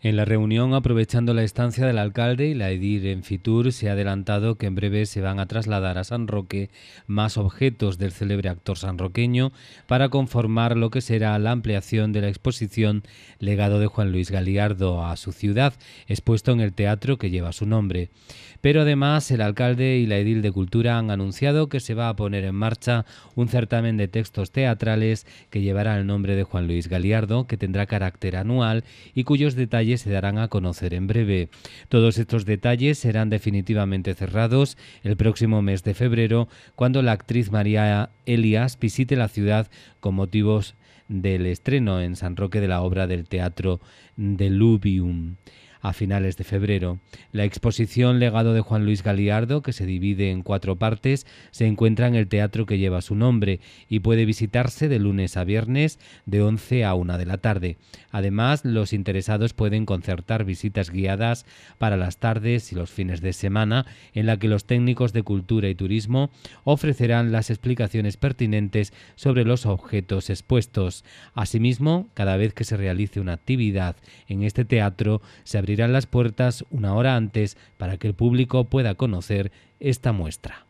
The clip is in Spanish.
En la reunión, aprovechando la estancia del alcalde y la edil en Fitur, se ha adelantado que en breve se van a trasladar a San Roque más objetos del célebre actor sanroqueño para conformar lo que será la ampliación de la exposición Legado de Juan Luis Galiardo a su ciudad, expuesto en el teatro que lleva su nombre. Pero además, el alcalde y la edil de Cultura han anunciado que se va a poner en marcha un certamen de textos teatrales que llevará el nombre de Juan Luis Galiardo, que tendrá carácter anual y cuyos detalles se darán a conocer en breve. Todos estos detalles serán definitivamente cerrados el próximo mes de febrero, cuando la actriz María Elias visite la ciudad con motivos del estreno en San Roque de la obra del teatro Deluvium a finales de febrero. La exposición Legado de Juan Luis Galiardo, que se divide en cuatro partes, se encuentra en el teatro que lleva su nombre y puede visitarse de lunes a viernes de 11 a 1 de la tarde. Además, los interesados pueden concertar visitas guiadas para las tardes y los fines de semana en la que los técnicos de cultura y turismo ofrecerán las explicaciones pertinentes sobre los objetos expuestos. Asimismo, cada vez que se realice una actividad en este teatro, se abrirán las puertas una hora antes para que el público pueda conocer esta muestra.